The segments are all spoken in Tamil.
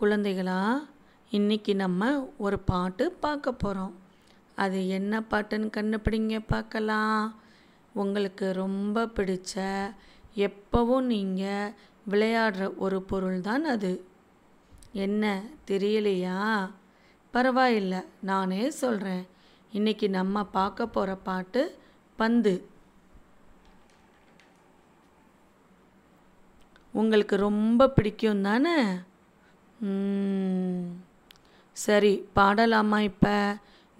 குழந்தைகளா இன்றைக்கி நம்ம ஒரு பாட்டு பார்க்க போகிறோம் அது என்ன பாட்டுன்னு கண்டுபிடிங்க பார்க்கலாம் உங்களுக்கு ரொம்ப பிடிச்ச எப்போவும் நீங்கள் விளையாடுற ஒரு பொருள் தான் அது என்ன தெரியலையா பரவாயில்லை நானே சொல்கிறேன் இன்றைக்கி நம்ம பார்க்க போகிற பாட்டு பந்து உங்களுக்கு ரொம்ப பிடிக்கும் தானே சரி பாடலாமா இப்போ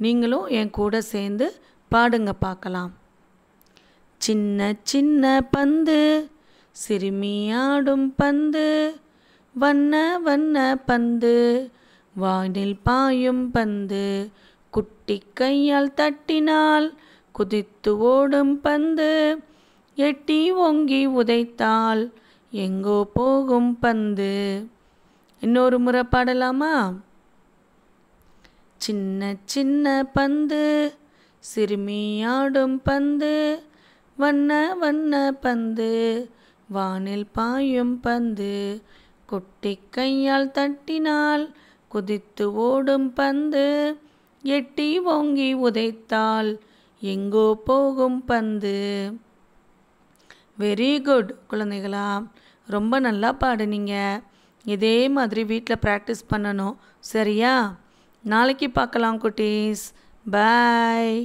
நீங்களும் என் கூட சேர்ந்து பாடுங்க பார்க்கலாம் சின்ன சின்ன பந்து சிறுமியாடும் பந்து வண்ண வண்ண பந்து வானில் பாயும் பந்து குட்டி கையால் தட்டினால் குதித்து ஓடும் பந்து எட்டி ஓங்கி உதைத்தால் எங்கோ போகும் பந்து இன்னொரு முறை பாடலாமா சின்ன சின்ன பந்து சிறுமியாடும் பந்து வண்ண வண்ண பந்து வானில் பாயும் பந்து கொட்டி கையால் தட்டினால் குதித்து ஓடும் பந்து எட்டி ஓங்கி உதைத்தால் எங்கோ போகும் பந்து வெரி குட் குழந்தைகளா ரொம்ப நல்லா பாடுனீங்க இதே மாதிரி வீட்டில் ப்ராக்டிஸ் பண்ணணும் சரியா நாளைக்கு பார்க்கலாம் குட்டீஸ் பாய்